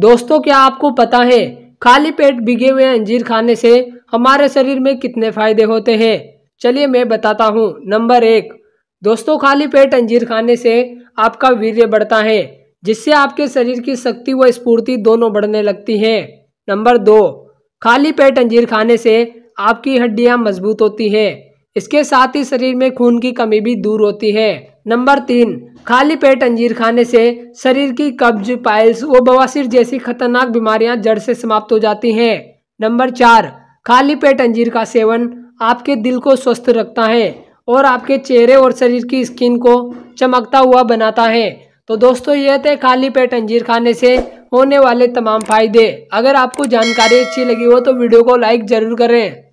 दोस्तों क्या आपको पता है खाली पेट भिगे हुए अंजीर खाने से हमारे शरीर में कितने फायदे होते हैं चलिए मैं बताता हूँ नंबर एक दोस्तों खाली पेट अंजीर खाने से आपका वीर्य बढ़ता है जिससे आपके शरीर की शक्ति व स्फूर्ति दोनों बढ़ने लगती है नंबर दो खाली पेट अंजीर खाने से आपकी हड्डियाँ मजबूत होती है इसके साथ ही शरीर में खून की कमी भी दूर होती है नंबर तीन खाली पेट अंजीर खाने से शरीर की कब्ज पाइल्स व बवासीर जैसी खतरनाक बीमारियां जड़ से समाप्त हो जाती हैं नंबर चार खाली पेट अंजीर का सेवन आपके दिल को स्वस्थ रखता है और आपके चेहरे और शरीर की स्किन को चमकता हुआ बनाता है तो दोस्तों ये थे खाली पेट अंजीर खाने से होने वाले तमाम फायदे अगर आपको जानकारी अच्छी लगी हो तो वीडियो को लाइक ज़रूर करें